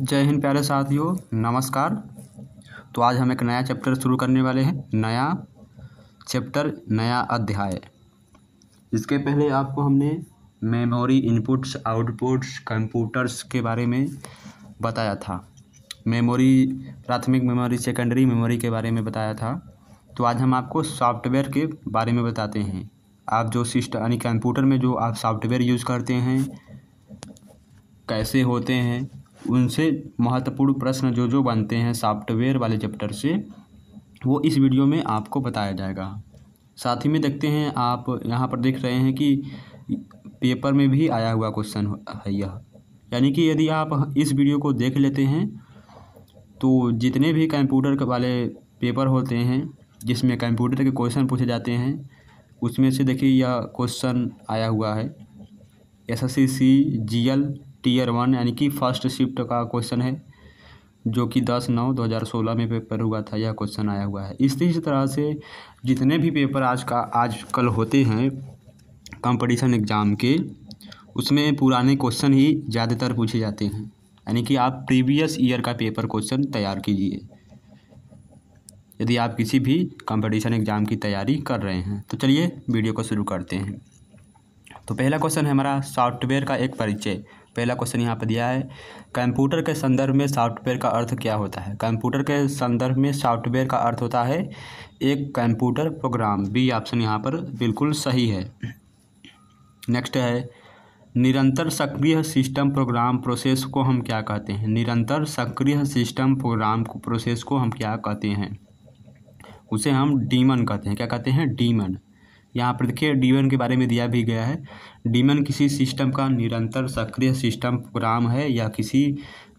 जय हिंद प्यारे साथियों नमस्कार तो आज हम एक नया चैप्टर शुरू करने वाले हैं नया चैप्टर नया अध्याय इसके पहले आपको हमने मेमोरी इनपुट्स आउटपुट्स कंप्यूटर्स के बारे में बताया था मेमोरी प्राथमिक मेमोरी सेकेंडरी मेमोरी के बारे में बताया था तो आज हम आपको सॉफ्टवेयर के बारे में बताते हैं आप जो सिस्टम यानी कंप्यूटर में जो आप सॉफ्टवेयर यूज़ करते हैं कैसे होते हैं उनसे महत्वपूर्ण प्रश्न जो जो बनते हैं सॉफ्टवेयर वाले चैप्टर से वो इस वीडियो में आपको बताया जाएगा साथ ही में देखते हैं आप यहाँ पर देख रहे हैं कि पेपर में भी आया हुआ क्वेश्चन है यह यानी कि यदि आप इस वीडियो को देख लेते हैं तो जितने भी कंप्यूटर वाले पेपर होते हैं जिसमें कंप्यूटर के क्वेश्चन पूछे जाते हैं उसमें से देखिए यह क्वेश्चन आया हुआ है S S C C G L tier one यानी कि फर्स्ट शिफ्ट का क्वेश्चन है जो कि दस नौ दो हज़ार सोलह में पेपर हुआ था यह क्वेश्चन आया हुआ है इसी तरह से जितने भी पेपर आज का आज कल होते हैं कंपटीशन एग्ज़ाम के उसमें पुराने क्वेश्चन ही ज़्यादातर पूछे जाते हैं यानी कि आप प्रीवियस ईयर का पेपर क्वेश्चन तैयार कीजिए यदि आप किसी भी कंपटीशन एग्ज़ाम की तैयारी कर रहे हैं तो चलिए वीडियो को शुरू करते हैं तो पहला क्वेश्चन है हमारा सॉफ्टवेयर का एक परिचय पहला क्वेश्चन यहाँ पर दिया है कंप्यूटर के संदर्भ में सॉफ्टवेयर का अर्थ क्या होता है कंप्यूटर के संदर्भ में सॉफ्टवेयर का अर्थ होता है एक कंप्यूटर प्रोग्राम बी ऑप्शन यहाँ पर बिल्कुल सही है नेक्स्ट है निरंतर सक्रिय सिस्टम प्रोग्राम प्रोसेस को हम क्या कहते हैं निरंतर सक्रिय सिस्टम प्रोग्राम प्रोसेस को हम क्या कहते हैं उसे हम डीमन कहते हैं क्या कहते हैं डीमन यहाँ पर देखिए डीमन के बारे में दिया भी गया है डीमन किसी सिस्टम का निरंतर सक्रिय सिस्टम प्रोग्राम है या किसी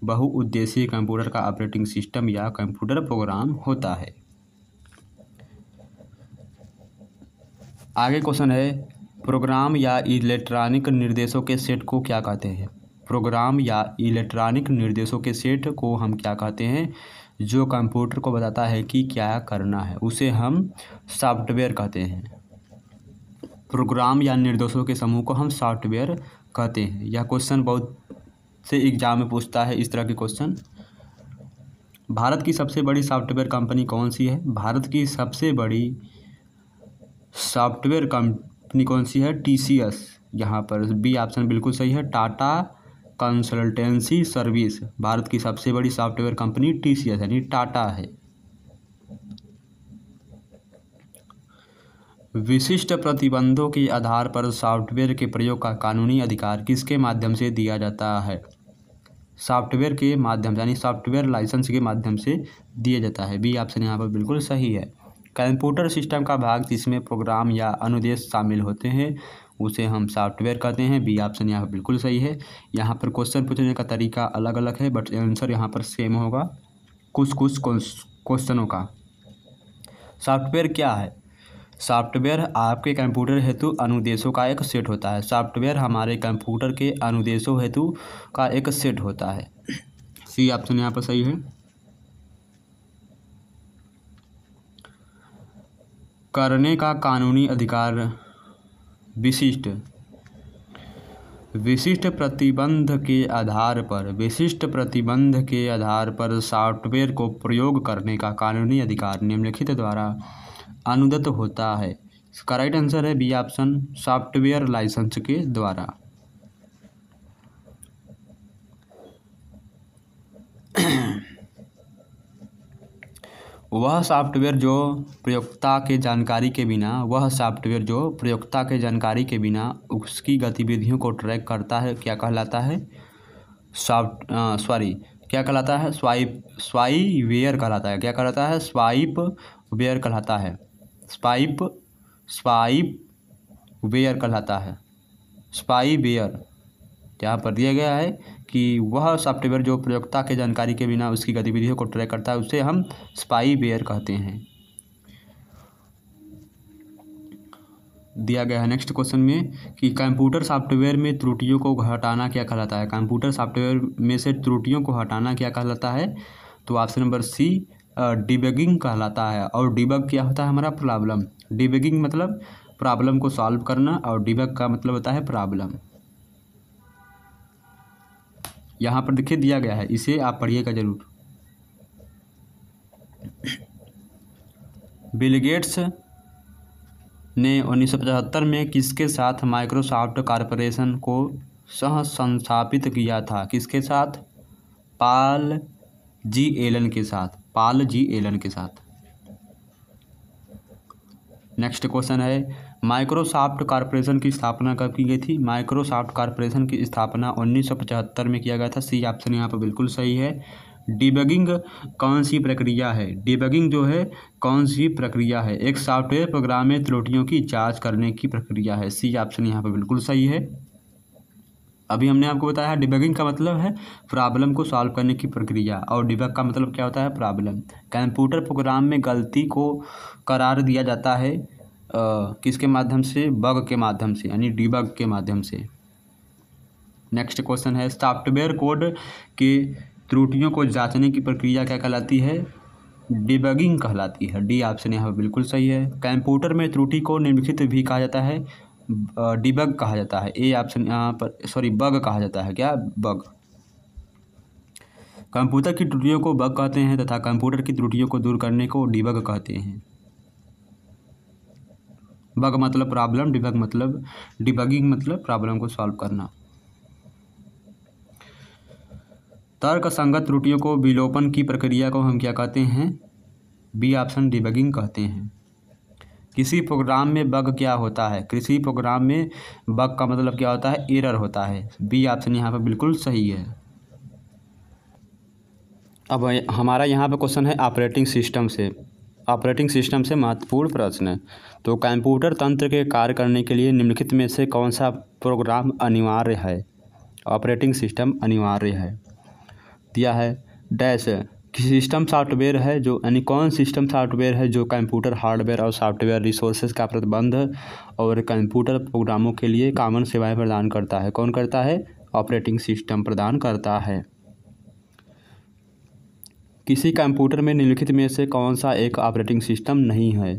बहुउद्देशीय कंप्यूटर का ऑपरेटिंग सिस्टम या कंप्यूटर प्रोग्राम होता है आगे क्वेश्चन है प्रोग्राम या इलेक्ट्रॉनिक निर्देशों के सेट को क्या कहते हैं प्रोग्राम या इलेक्ट्रॉनिक निर्देशों के सेट को हम क्या कहते हैं जो कंप्यूटर को बताता है कि क्या करना है उसे हम सॉफ्टवेयर कहते हैं प्रोग्राम या निर्देशों के समूह को हम सॉफ्टवेयर कहते हैं यह क्वेश्चन बहुत से एग्जाम में पूछता है इस तरह के क्वेश्चन भारत की सबसे बड़ी सॉफ्टवेयर कंपनी कौन सी है भारत की सबसे बड़ी सॉफ्टवेयर कंपनी कौन सी है टी सी एस यहाँ पर बी ऑप्शन बिल्कुल सही है टाटा कंसल्टेंसी सर्विस भारत की सबसे बड़ी software company T C S यानी टाटा है विशिष्ट प्रतिबंधों के आधार पर सॉफ्टवेयर के प्रयोग का कानूनी अधिकार किसके माध्यम से दिया जाता है सॉफ्टवेयर के माध्यम यानी सॉफ्टवेयर लाइसेंस के माध्यम से दिया जाता है बी ऑप्शन यहाँ पर बिल्कुल सही है कंप्यूटर सिस्टम का भाग जिसमें प्रोग्राम या अनुदेश शामिल होते हैं उसे हम सॉफ्टवेयर कहते हैं बी ऑप्शन यहाँ पर बिल्कुल सही है यहाँ पर क्वेश्चन पूछने का तरीका अलग अलग है बट आंसर यहाँ पर सेम होगा कुछ कुछ क्वेश्चनों का सॉफ्टवेयर क्या है सॉफ्टवेयर आपके कंप्यूटर हेतु अनुदेशों का एक सेट होता है सॉफ्टवेयर हमारे कंप्यूटर के अनुदेशों हेतु का एक सेट होता है सी ऑप्शन यहाँ पर सही है करने का कानूनी अधिकार विशिष्ट विशिष्ट प्रतिबंध के आधार पर विशिष्ट प्रतिबंध के आधार पर सॉफ्टवेयर को प्रयोग करने का कानूनी अधिकार निम्नलिखित द्वारा अनुदत्त होता है इसका राइट आंसर है बी ऑप्शन सॉफ्टवेयर लाइसेंस के द्वारा वह सॉफ्टवेयर जो प्रयोक्ता के जानकारी के बिना वह सॉफ्टवेयर जो प्रयोक्ता के जानकारी के बिना उसकी गतिविधियों को ट्रैक करता है क्या कहलाता है सॉफ्ट सॉरी क्या कहलाता है स्वाइप स्वाईवेयर कहलाता है क्या कहलाता है स्वाइप वेयर कहलाता है स्पाइप स्पाइप वेयर कहलाता है स्पाई वेयर यहाँ पर दिया गया है कि वह सॉफ्टवेयर जो प्रयोगता के जानकारी के बिना उसकी गतिविधियों को ट्रैक करता है उसे हम स्पाई वेयर कहते हैं दिया गया है नेक्स्ट क्वेश्चन में कि कंप्यूटर सॉफ्टवेयर में त्रुटियों को हटाना क्या कहलाता है कंप्यूटर सॉफ्टवेयर में से त्रुटियों को हटाना क्या कहलाता है तो ऑप्शन नंबर सी डिबगिंग कहलाता है और डिबग क्या होता है हमारा प्रॉब्लम डिबगिंग मतलब प्रॉब्लम को सॉल्व करना और डिबग का मतलब होता है प्रॉब्लम यहाँ पर देखिए दिया गया है इसे आप पढ़िएगा जरूर बिल गेट्स ने उन्नीस में किसके साथ माइक्रोसॉफ्ट कॉरपोरेशन को सह संस्थापित किया था किसके साथ पाल जी एलन के साथ पाल जी एलन के साथ नेक्स्ट क्वेश्चन है माइक्रोसॉफ्ट कॉरपोरेशन की स्थापना कब की गई थी माइक्रोसॉफ्ट कॉरपोरेशन की स्थापना 1975 में किया गया था सी ऑप्शन यहाँ पर बिल्कुल सही है डिबगिंग कौन सी प्रक्रिया है डिबगिंग जो है कौन सी प्रक्रिया है एक सॉफ्टवेयर प्रोग्राम में त्रुटियों की जांच करने की प्रक्रिया है सी ऑप्शन यहाँ पर बिल्कुल सही है अभी हमने आपको बताया है डिबगिंग का मतलब है प्रॉब्लम को सॉल्व करने की प्रक्रिया और डिबग का मतलब क्या होता है प्रॉब्लम कंप्यूटर प्रोग्राम में गलती को करार दिया जाता है आ, किसके माध्यम से बग के माध्यम से यानी डिबग के माध्यम से नेक्स्ट क्वेश्चन है सॉफ्टवेयर कोड के त्रुटियों को जांचने की प्रक्रिया क्या कहलाती है डिबगिंग कहलाती है डी ऑप्शन यहाँ बिल्कुल सही है कंप्यूटर में त्रुटि को निम्नलिखित भी कहा जाता है डिबग कहा जाता है ए ऑप्शन यहाँ पर सॉरी बग कहा जाता है क्या बग कंप्यूटर की त्रुटियों को बग कहते हैं तथा कंप्यूटर की त्रुटियों को दूर करने को डिबग कहते हैं बग मतलब प्रॉब्लम डिबग मतलब डिबगिंग मतलब प्रॉब्लम को सॉल्व करना तर्क संगत त्रुटियों को विलोपन की प्रक्रिया को हम क्या कहते हैं बी ऑप्शन डिबगिंग कहते हैं किसी प्रोग्राम में बग क्या होता है किसी प्रोग्राम में बग का मतलब क्या होता है एरर होता है बी ऑप्शन यहाँ पर बिल्कुल सही है अब हमारा यहाँ पर क्वेश्चन है ऑपरेटिंग सिस्टम से ऑपरेटिंग सिस्टम से महत्वपूर्ण प्रश्न है तो कंप्यूटर तंत्र के कार्य करने के लिए निम्नलिखित में से कौन सा प्रोग्राम अनिवार्य है ऑपरेटिंग सिस्टम अनिवार्य है दिया है डैश सिस्टम सॉफ्टवेयर है जो यानी कौन सिस्टम सॉफ्टवेयर है जो कंप्यूटर हार्डवेयर और सॉफ्टवेयर रिसोर्सेज का प्रतिबंध और कंप्यूटर प्रोग्रामों के लिए कॉमन सेवाएं प्रदान करता है कौन करता है ऑपरेटिंग सिस्टम प्रदान करता है किसी कंप्यूटर में निम्नलिखित में से कौन सा एक ऑपरेटिंग सिस्टम नहीं है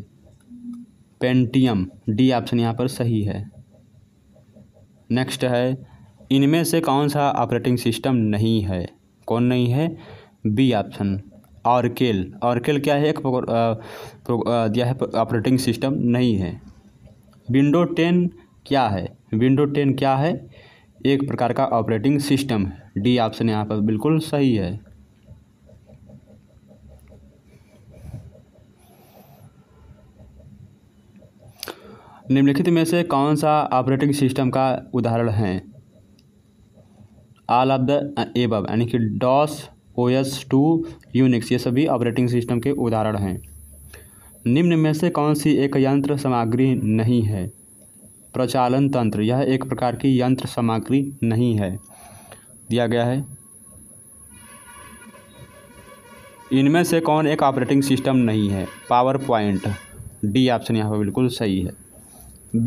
पेंटियम डी ऑप्शन यहाँ पर सही है नेक्स्ट है इनमें से कौन सा ऑपरेटिंग सिस्टम नहीं है कौन नहीं है बी ऑप्शन ऑरकेल ऑर्केल क्या है एक दिया है ऑपरेटिंग सिस्टम नहीं है विंडो टेन क्या है विंडो टेन क्या है एक प्रकार का ऑपरेटिंग सिस्टम है डी ऑप्शन यहाँ पर बिल्कुल सही है निम्नलिखित में से कौन सा ऑपरेटिंग सिस्टम का उदाहरण है ऑल ऑफ द एब यानी कि DOS O S two Unix ये सभी ऑपरेटिंग सिस्टम के उदाहरण हैं निम्न में से कौन सी एक यंत्र सामग्री नहीं है प्रचालन तंत्र यह एक प्रकार की यंत्र सामग्री नहीं है दिया गया है इनमें से कौन एक ऑपरेटिंग सिस्टम नहीं है पावर पॉइंट डी ऑप्शन यहाँ पर बिल्कुल सही है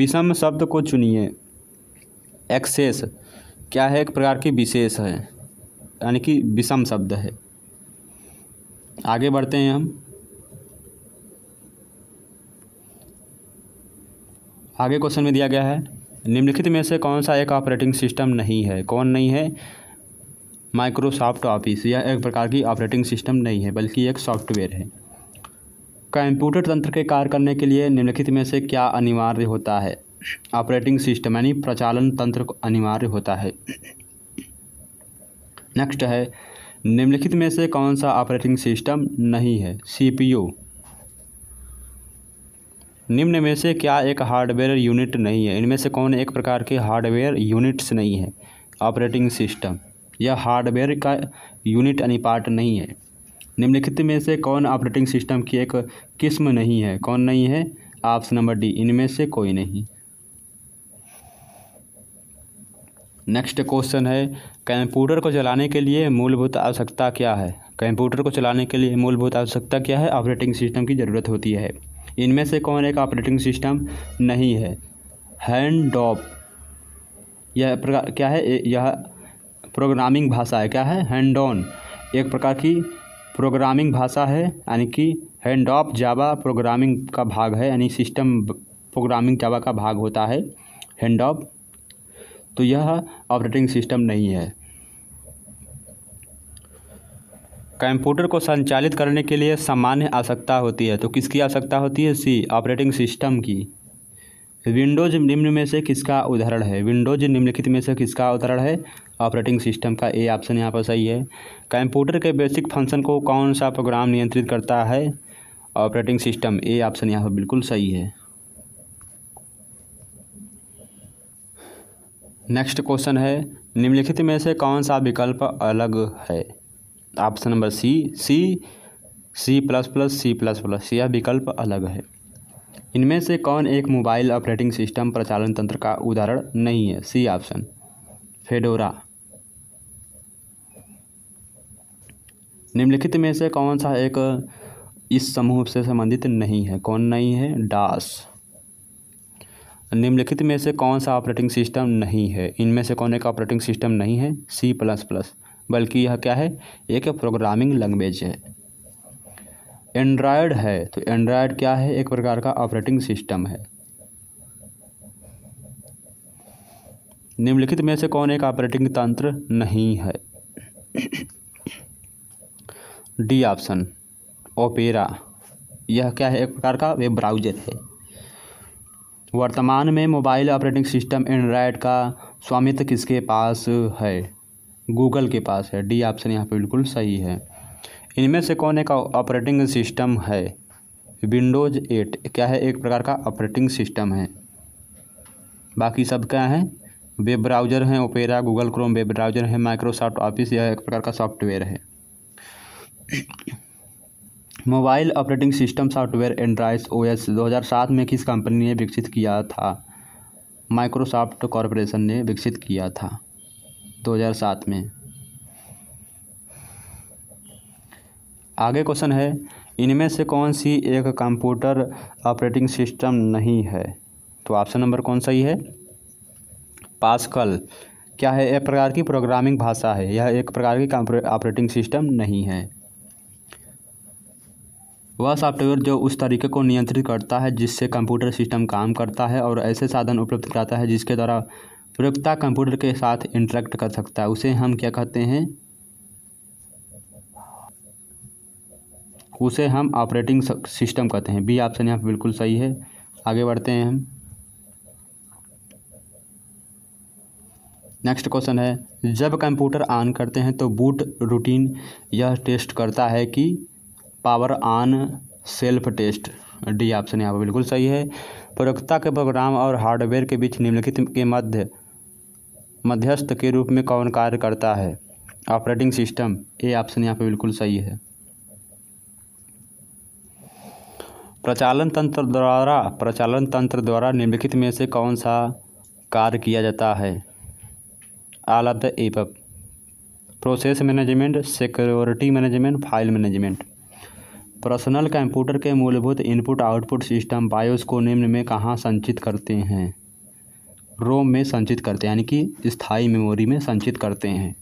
विषम शब्द को चुनिए एक्सेस क्या है एक प्रकार की विशेष है यानी कि विषम शब्द है आगे बढ़ते हैं हम आगे क्वेश्चन में दिया गया है निम्नलिखित में से कौन सा एक ऑपरेटिंग सिस्टम नहीं है कौन नहीं है माइक्रोसॉफ्ट ऑफिस यह एक प्रकार की ऑपरेटिंग सिस्टम नहीं है बल्कि एक सॉफ्टवेयर है कंप्यूटर तंत्र के कार्य करने के लिए निम्नलिखित में से क्या अनिवार्य होता है ऑपरेटिंग सिस्टम यानी प्रचालन तंत्र अनिवार्य होता है नेक्स्ट है निम्नलिखित में से कौन सा ऑपरेटिंग सिस्टम नहीं है सीपीयू निम्न में से क्या एक हार्डवेयर यूनिट नहीं है इनमें से कौन एक प्रकार के हार्डवेयर यूनिट्स नहीं है ऑपरेटिंग सिस्टम यह हार्डवेयर का यूनिट यानी पार्ट नहीं है निम्नलिखित में से कौन ऑपरेटिंग सिस्टम की एक किस्म नहीं है कौन नहीं है ऑप्शन नंबर डी इनमें से कोई नहीं नेक्स्ट क्वेश्चन है कंप्यूटर को चलाने के लिए मूलभूत आवश्यकता क्या है कंप्यूटर को चलाने के लिए मूलभूत आवश्यकता क्या है ऑपरेटिंग सिस्टम की ज़रूरत होती है इनमें से कौन एक ऑपरेटिंग सिस्टम नहीं है हैंड डॉप यह प्रकार क्या है यह प्रोग्रामिंग भाषा है क्या है हैंड ऑन एक प्रकार की प्रोग्रामिंग भाषा है यानी कि हैंड ऑफ जावा प्रोग्रामिंग का भाग है यानी सिस्टम प्रोग्रामिंग जावा का भाग होता है हैंड ऑफ तो यह ऑपरेटिंग सिस्टम नहीं है कंप्यूटर को संचालित करने के लिए सामान्य आवश्यकता होती है तो किसकी आवश्यकता होती है सी ऑपरेटिंग सिस्टम की विंडोज निम्न में से किसका उदाहरण है विंडोज निम्नलिखित में से किसका उदाहरण है ऑपरेटिंग सिस्टम का ए ऑप्शन यहाँ पर सही है कंप्यूटर के बेसिक फंक्शन को कौन सा प्रोग्राम नियंत्रित करता है ऑपरेटिंग सिस्टम ए ऑप्शन यहाँ पर बिल्कुल सही है नेक्स्ट क्वेश्चन है निम्नलिखित में से कौन सा विकल्प अलग है option number C C C plus plus C plus plus यह विकल्प अलग है इनमें से कौन एक मोबाइल ऑपरेटिंग सिस्टम प्रचालन तंत्र का उदाहरण नहीं है सी ऑप्शन फेडोरा निम्नलिखित में से कौन सा एक इस समूह से संबंधित नहीं है कौन नहीं है डास निम्नलिखित में से कौन सा ऑपरेटिंग सिस्टम नहीं है इनमें से कौन एक ऑपरेटिंग सिस्टम नहीं है सी प्लस प्लस बल्कि यह क्या है एक प्रोग्रामिंग लैंग्वेज है एंड्रॉयड है तो एंड्रॉयड क्या है एक प्रकार का ऑपरेटिंग सिस्टम है निम्नलिखित में से कौन एक ऑपरेटिंग तंत्र नहीं है डी ऑप्शन ओपेरा यह क्या है एक प्रकार का वेब ब्राउजर है वर्तमान में मोबाइल ऑपरेटिंग सिस्टम एंड्राइड का स्वामित्व किसके पास है गूगल के पास है डी ऑप्शन यहाँ पे बिल्कुल सही है इनमें से कौन एक ऑपरेटिंग सिस्टम है विंडोज एट क्या है एक प्रकार का ऑपरेटिंग सिस्टम है बाकी सब क्या है वेब ब्राउज़र हैं Opera Google Chrome web browser है माइक्रोसॉफ्ट ऑफिस यह एक प्रकार का सॉफ्टवेयर है mobile operating system software Android OS 2007 में किस कंपनी ने विकसित किया था माइक्रोसॉफ्ट कॉरपोरेशन ने विकसित किया था 2007 में आगे क्वेश्चन है इनमें से कौन सी एक कंप्यूटर ऑपरेटिंग सिस्टम नहीं है तो ऑप्शन नंबर कौन सा ही है पास्कल क्या है एक प्रकार की प्रोग्रामिंग भाषा है यह एक प्रकार की ऑपरेटिंग सिस्टम नहीं है वह सॉफ्टवेयर जो उस तरीके को नियंत्रित करता है जिससे कंप्यूटर सिस्टम काम करता है और ऐसे साधन उपलब्ध कराता है जिसके द्वारा प्रयोक्ता कंप्यूटर के साथ इंटरेक्ट कर सकता है उसे हम क्या कहते हैं उसे हम ऑपरेटिंग सिस्टम कहते हैं बी ऑप्शन यहाँ बिल्कुल सही है आगे बढ़ते हैं हम नेक्स्ट क्वेश्चन है जब कंप्यूटर ऑन करते हैं तो बूट रूटीन यह टेस्ट करता है कि power on self test D option यहाँ पर बिल्कुल सही है प्रयोगता के प्रोग्राम और हार्डवेयर के बीच निम्नलिखित के मध्य मध्यस्थ के रूप में कौन कार्य करता है ऑपरेटिंग सिस्टम ए ऑप्शन यहाँ पर बिल्कुल सही है प्रचालन तंत्र द्वारा प्रचालन तंत्र द्वारा निम्नलिखित में से कौन सा कार्य किया जाता है आल ऑफ द एप process management security management file management personal computer के मूलभूत इनपुट आउटपुट सिस्टम बायोस को निम्न में कहाँ संचित करते हैं रोम में संचित करते हैं यानी कि स्थाई मेमोरी में संचित करते हैं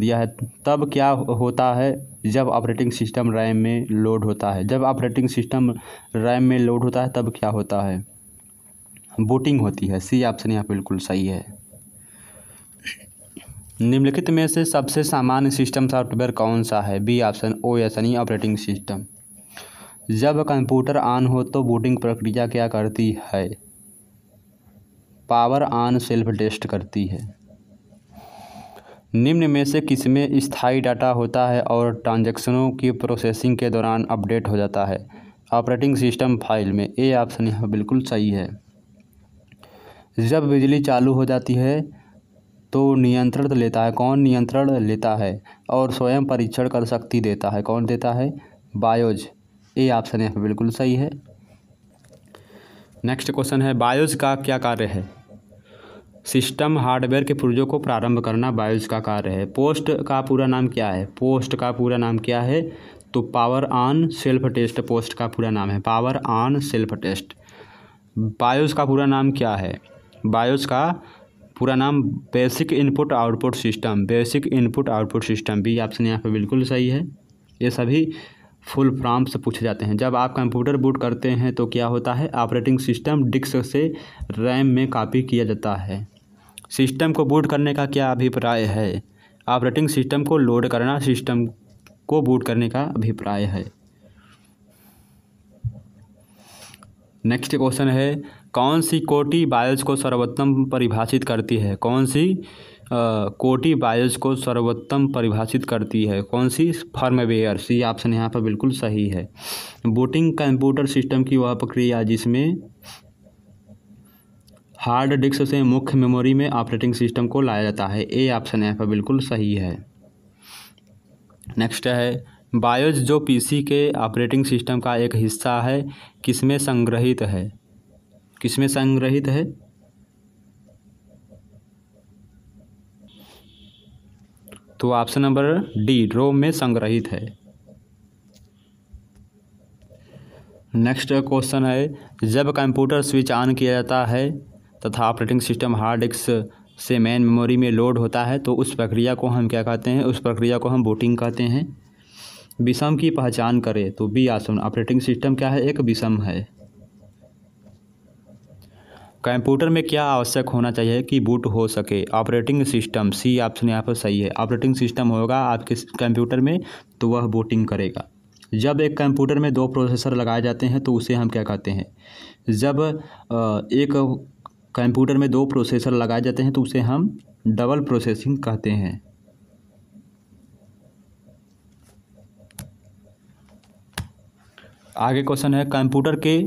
दिया है तब क्या होता है जब ऑपरेटिंग सिस्टम रैम में लोड होता है जब ऑपरेटिंग सिस्टम रैम में लोड होता है तब क्या होता है बूटिंग होती है सी ऑप्शन यहाँ बिल्कुल सही है निम्नलिखित में से सबसे सामान्य सिस्टम सॉफ्टवेयर कौन सा है B option O S N E operating system जब कंप्यूटर ऑन हो तो बूटिंग प्रक्रिया क्या करती है पावर ऑन सेल्फ टेस्ट करती है निम्न में से किसमें स्थायी डाटा होता है और ट्रांजैक्शनों की प्रोसेसिंग के दौरान अपडेट हो जाता है ऑपरेटिंग सिस्टम फाइल में ए ऑप्शन यहाँ बिल्कुल सही है जब बिजली चालू हो जाती है तो नियंत्रण लेता है कौन नियंत्रण लेता है और स्वयं परीक्षण कर शक्ति देता है कौन देता है बायोज ए ऑप्शन यहाँ बिल्कुल सही है नेक्स्ट क्वेश्चन है बायोज का क्या कार्य है सिस्टम हार्डवेयर के पुर्जों को प्रारंभ करना बायोज का कार्य है पोस्ट का पूरा नाम क्या है पोस्ट का पूरा नाम क्या है तो power on self test post का पूरा नाम है power on self test BIOS का पूरा नाम क्या है बायोज का पूरा नाम basic input output system basic input output system भी ऑप्शन यहाँ पे बिल्कुल सही है ये सभी फुल फॉर्म से पूछे जाते हैं जब आप कंप्यूटर बूट करते हैं तो क्या होता है ऑपरेटिंग सिस्टम डिस्क से रैम में कॉपी किया जाता है सिस्टम को बूट करने का क्या अभिप्राय है ऑपरेटिंग सिस्टम को लोड करना सिस्टम को बूट करने का अभिप्राय है नेक्स्ट क्वेश्चन है कौन सी कोटि बायोज को सर्वोत्तम परिभाषित करती है कौन सी कोटि बायोज को सर्वोत्तम परिभाषित करती है कौन सी फर्मवेयर सी ऑप्शन यहाँ पर बिल्कुल सही है बूटिंग कंप्यूटर सिस्टम की वह प्रक्रिया जिसमें हार्ड डिस्क से मुख्य मेमोरी में ऑपरेटिंग सिस्टम को लाया जाता है ए ऑप्शन यहाँ पर बिल्कुल सही है नेक्स्ट है बायोज जो पीसी के ऑपरेटिंग सिस्टम का एक हिस्सा है किसमें संग्रहित है किसमें संग्रहित है तो ऑप्शन नंबर डी रोम में संग्रहित है नेक्स्ट क्वेश्चन है जब कंप्यूटर स्विच ऑन किया जाता है तथा ऑपरेटिंग सिस्टम हार्ड डिस्क से मेन मेमोरी में लोड होता है तो उस प्रक्रिया को हम क्या कहते हैं उस प्रक्रिया को हम बूटिंग कहते हैं विषम की पहचान करें तो बी ऑप्शन ऑपरेटिंग सिस्टम क्या है एक विषम है कंप्यूटर में क्या आवश्यक होना चाहिए कि बूट हो सके ऑपरेटिंग सिस्टम सी ऑप्शन यहाँ पर सही है ऑपरेटिंग सिस्टम होगा आपके कंप्यूटर में तो वह बूटिंग करेगा जब एक कंप्यूटर में दो प्रोसेसर लगाए जाते हैं तो उसे हम क्या कहते हैं जब एक कंप्यूटर में दो प्रोसेसर लगाए जाते हैं तो उसे हम डबल प्रोसेसिंग कहते हैं आगे क्वेश्चन है कंप्यूटर के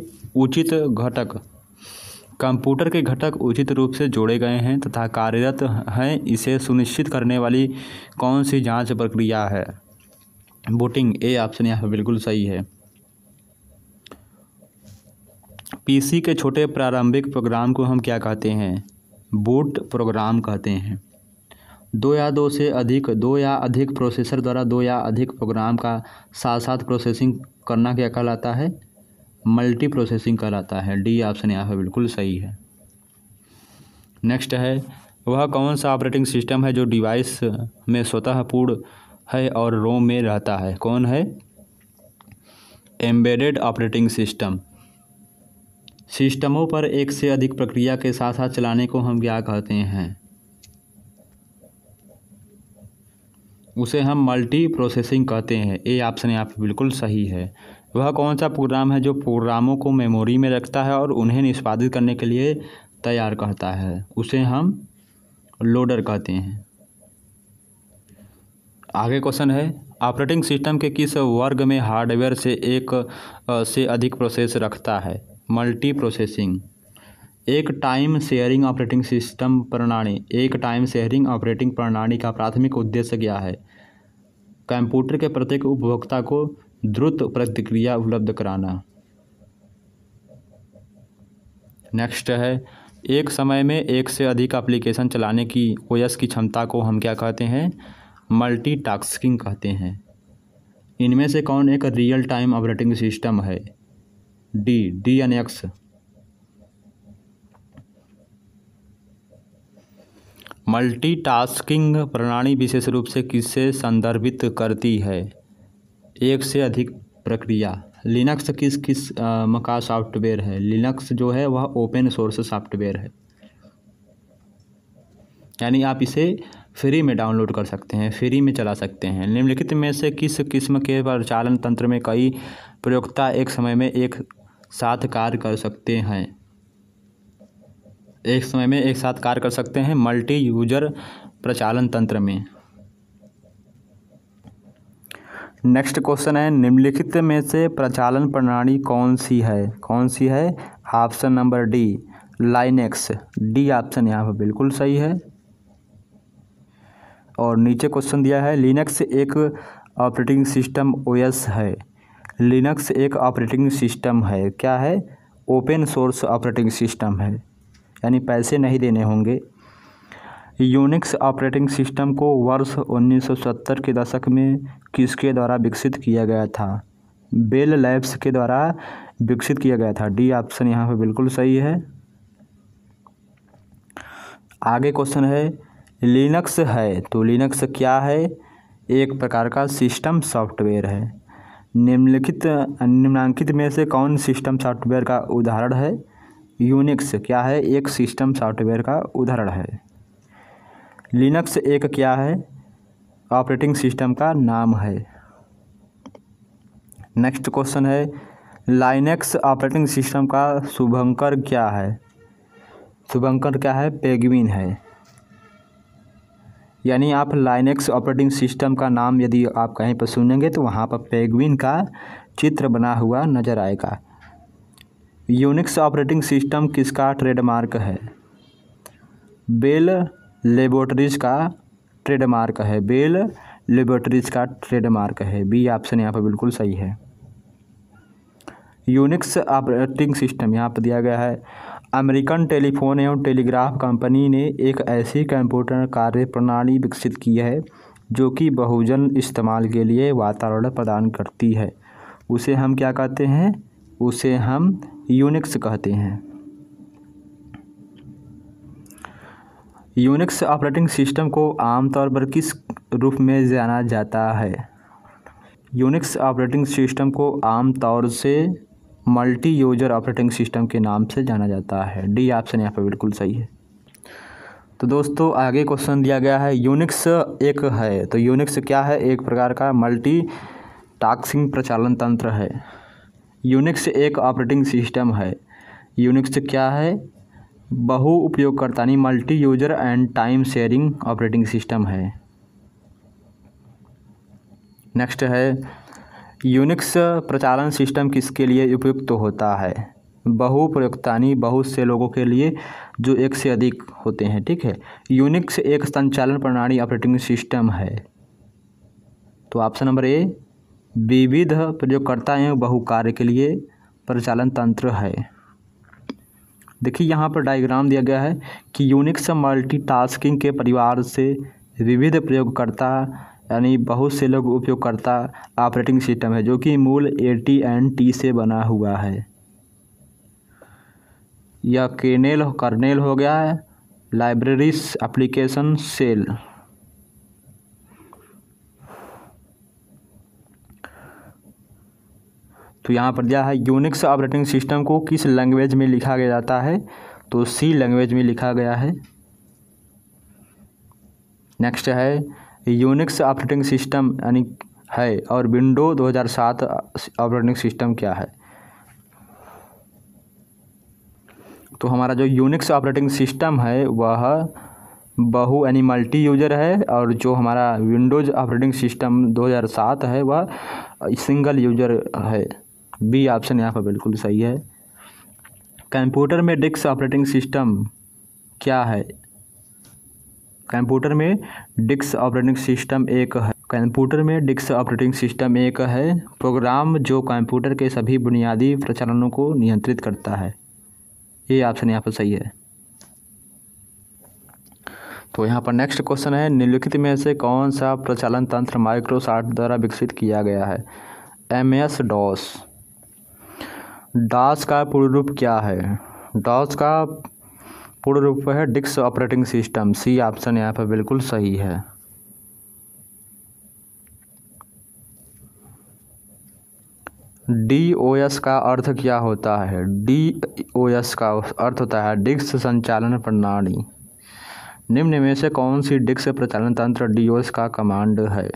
उचित घटक कंप्यूटर के घटक उचित रूप से जोड़े गए हैं तथा कार्यरत हैं इसे सुनिश्चित करने वाली कौन सी जांच प्रक्रिया है बोटिंग ए ऑप्शन यहाँ पर बिल्कुल सही है पीसी के छोटे प्रारंभिक प्रोग्राम को हम क्या कहते हैं बूट प्रोग्राम कहते हैं दो या दो से अधिक दो या अधिक प्रोसेसर द्वारा दो या अधिक प्रोग्राम का साथ साथ प्रोसेसिंग करना क्या कहलाता है मल्टी प्रोसेसिंग कहलाता है डी ऑप्शन यहाँ पर बिल्कुल सही है नेक्स्ट है वह कौन सा ऑपरेटिंग सिस्टम है जो डिवाइस में स्वतः पूर्ण है और रोम में रहता है कौन है एम्बेडेड ऑपरेटिंग सिस्टम सिस्टमों पर एक से अधिक प्रक्रिया के साथ साथ चलाने को हम क्या कहते हैं उसे हम मल्टी प्रोसेसिंग कहते हैं ए ऑप्शन यहाँ पर बिल्कुल सही है वह कौन सा प्रोग्राम है जो प्रोग्रामों को मेमोरी में रखता है और उन्हें निष्पादित करने के लिए तैयार करता है उसे हम लोडर कहते हैं आगे क्वेश्चन है ऑपरेटिंग सिस्टम के किस वर्ग में हार्डवेयर से एक से अधिक प्रोसेस रखता है मल्टी प्रोसेसिंग एक टाइम शेयरिंग ऑपरेटिंग सिस्टम प्रणाली एक टाइम शेयरिंग ऑपरेटिंग प्रणाली का प्राथमिक उद्देश्य क्या है कंप्यूटर के प्रत्येक उपभोक्ता को द्रुत प्रतिक्रिया उपलब्ध कराना नेक्स्ट है एक समय में एक से अधिक एप्लीकेशन चलाने की ओएस की क्षमता को हम क्या कहते हैं मल्टीटास्किंग कहते हैं इनमें से कौन एक रियल टाइम ऑपरेटिंग सिस्टम है D D N X multitasking प्रणाली विशेष रूप से किससे संदर्भित करती है एक से अधिक प्रक्रिया लिनक्स किस किस मका सॉफ्टवेयर है लिनक्स जो है वह ओपन सोर्स सॉफ्टवेयर है यानी आप इसे फ्री में डाउनलोड कर सकते हैं फ्री में चला सकते हैं निम्नलिखित में से किस किस्म के प्रचालन तंत्र में कई प्रयोक्ता एक समय में एक साथ कार्य कर सकते हैं एक समय में एक साथ कार्य कर सकते हैं मल्टी यूजर प्रचालन तंत्र में नेक्स्ट क्वेश्चन है निम्नलिखित में से प्रचालन प्रणाली कौन सी है कौन सी है option number D Linux D option यहाँ पर बिल्कुल सही है और नीचे क्वेश्चन दिया है लिनक्स एक ऑपरेटिंग सिस्टम ओएस है लिनक्स एक ऑपरेटिंग सिस्टम है क्या है ओपन सोर्स ऑपरेटिंग सिस्टम है यानी पैसे नहीं देने होंगे यूनिक्स ऑपरेटिंग सिस्टम को वर्ष 1970 के दशक में किसके द्वारा विकसित किया गया था बेल लैब्स के द्वारा विकसित किया गया था डी ऑप्शन यहाँ पे बिल्कुल सही है आगे क्वेश्चन है लिनक्स है तो लिनक्स क्या है एक प्रकार का सिस्टम सॉफ्टवेयर है निम्नलिखित निम्नांकित में से कौन सिस्टम सॉफ्टवेयर का उदाहरण है यूनिक्स क्या है एक सिस्टम सॉफ्टवेयर का उदाहरण है लिनक्स एक क्या है ऑपरेटिंग सिस्टम का नाम है नेक्स्ट क्वेश्चन है लाइनेक्स ऑपरेटिंग सिस्टम का शुभंकर क्या है शुभंकर क्या है पेगविन है यानी आप लाइनेक्स ऑपरेटिंग सिस्टम का नाम यदि आप कहीं पर सुनेंगे तो वहाँ पर पेगविन का चित्र बना हुआ नज़र आएगा यूनिक्स ऑपरेटिंग सिस्टम किसका ट्रेडमार्क है बेल लेबोरेटरीज का ट्रेडमार्क है बेल लेबोरेटरीज का ट्रेडमार्क है बी ऑप्शन यहाँ पर बिल्कुल सही है यूनिक्स ऑपरेटिंग सिस्टम यहाँ पर दिया गया है अमेरिकन टेलीफोन एवं टेलीग्राफ कंपनी ने एक ऐसी कंप्यूटर कार्य प्रणाली विकसित की है जो कि बहुजन इस्तेमाल के लिए वातावरण प्रदान करती है उसे हम क्या कहते हैं उसे हम यूनिक्स कहते हैं यूनिक्स ऑपरेटिंग सिस्टम को आमतौर पर किस रूप में जाना जाता है यूनिक्स ऑपरेटिंग सिस्टम को आमतौर से मल्टी यूजर ऑपरेटिंग सिस्टम के नाम से जाना जाता है डी ऑप्शन यहाँ पर बिल्कुल सही है तो दोस्तों आगे क्वेश्चन दिया गया है यूनिक्स एक है तो यूनिक्स क्या है एक प्रकार का मल्टी टास्किंग प्रचालन तंत्र है यूनिक्स एक ऑपरेटिंग सिस्टम है यूनिक्स क्या है बहु उपयोगकर्ता multi user and time sharing operating system है नेक्स्ट है यूनिक्स प्रचालन सिस्टम किसके लिए उपयुक्त तो होता है बहु बहुप्रयोक्तानी बहुत से लोगों के लिए जो एक से अधिक होते हैं ठीक है यूनिक्स एक संचालन प्रणाली ऑपरेटिंग सिस्टम है तो ऑप्शन नंबर ए विविध प्रयोगकर्ता एवं बहुकार्य के लिए प्रचालन तंत्र है देखिए यहाँ पर डायग्राम दिया गया है कि यूनिक्स मल्टीटास्किंग के परिवार से विविध प्रयोगकर्ता यानी बहुत से लोग उपयोगकर्ता ऑपरेटिंग सिस्टम है जो कि मूल ए टी एन टी से बना हुआ है यह केनेल कर्नेल हो गया है लाइब्रेरीज एप्लीकेशन सेल तो यहाँ पर दिया है यूनिक्स ऑपरेटिंग सिस्टम को किस लैंग्वेज में लिखा गया जाता है तो सी लैंग्वेज में लिखा गया है नेक्स्ट है यूनिक्स ऑपरेटिंग सिस्टम यानी है और विंडो 2007 ऑपरेटिंग सिस्टम क्या है तो हमारा जो यूनिक्स ऑपरेटिंग सिस्टम है वह बहु यानी मल्टी यूजर है और जो हमारा विंडोज़ ऑपरेटिंग सिस्टम 2007 है वह सिंगल यूजर है बी ऑप्शन यहाँ पर बिल्कुल सही है कंप्यूटर में डिस्क ऑपरेटिंग सिस्टम क्या है कंप्यूटर में डिस्क ऑपरेटिंग सिस्टम एक है कंप्यूटर में डिस्क ऑपरेटिंग सिस्टम एक है प्रोग्राम जो कंप्यूटर के सभी बुनियादी प्रचलनों को नियंत्रित करता है ये ऑप्शन यहाँ पर सही है तो यहाँ पर नेक्स्ट क्वेश्चन है निम्नलिखित में से कौन सा प्रचालन तंत्र माइक्रोसॉफ्ट द्वारा विकसित किया गया है एम एस डॉस डॉस का पूर्ण रूप क्या है डॉस का पूर्ण रूप है disk operating system C option यहाँ पर बिल्कुल सही है डी ओ एस का अर्थ क्या होता है डी ओ एस का अर्थ होता है डिक्स संचालन प्रणाली निम्न में से कौन सी डिक्स प्रचालन तंत्र डी ओ एस का कमांड है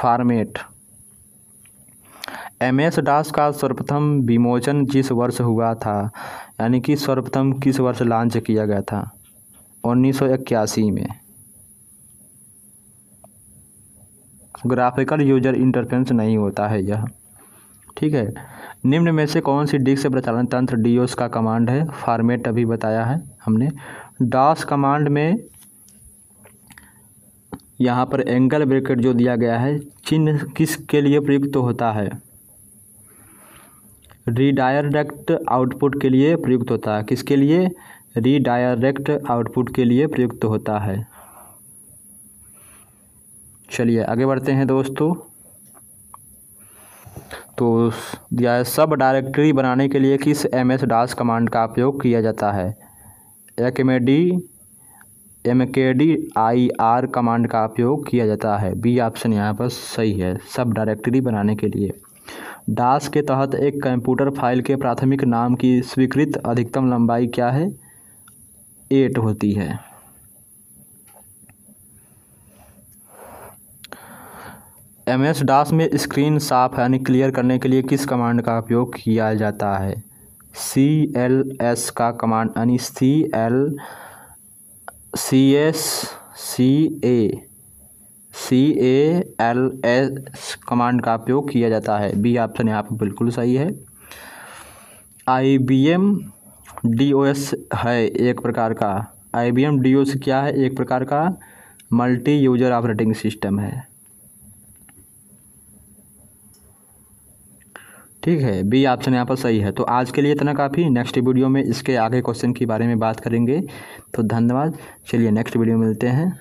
फार्मेट एम एस डास का सर्वप्रथम विमोचन जिस वर्ष हुआ था यानी कि सर्वप्रथम किस वर्ष लॉन्च किया गया था उन्नीस में ग्राफिकल यूजर इंटरफेंस नहीं होता है यह ठीक है निम्न में से कौन सी डिस्क प्रचालन तंत्र डीओस का कमांड है फॉर्मेट अभी बताया है हमने डॉस कमांड में यहाँ पर एंगल ब्रेकेट जो दिया गया है चिन्ह किस के लिए प्रयुक्त तो होता है रिडायरेक्ट आउटपुट के लिए प्रयुक्त होता है किसके लिए रिडायरेक्ट आउटपुट के लिए प्रयुक्त होता है चलिए आगे बढ़ते हैं दोस्तों तो दिया है सब डायरेक्टरी बनाने के लिए किस एम एस डास कमांड का उपयोग किया जाता है एक M D M K D I R command का उपयोग किया जाता है बी ऑप्शन यहाँ पर सही है सब डायरेक्टरी बनाने के लिए डास के तहत एक कंप्यूटर फाइल के प्राथमिक नाम की स्वीकृत अधिकतम लंबाई क्या है एट होती है एम एस डास में स्क्रीन साफ यानी क्लियर करने के लिए किस कमांड का उपयोग किया जाता है सी एल एस का कमांड यानी C L C S C A C A L S command का उपयोग किया जाता है बी ऑप्शन यहाँ पर बिल्कुल सही है I B M D O S है एक प्रकार का I B M D O S क्या है एक प्रकार का मल्टी यूजर ऑपरेटिंग सिस्टम है ठीक है बी ऑप्शन यहाँ पर सही है तो आज के लिए इतना काफ़ी नेक्स्ट वीडियो में इसके आगे क्वेश्चन के बारे में बात करेंगे तो धन्यवाद चलिए नेक्स्ट वीडियो मिलते हैं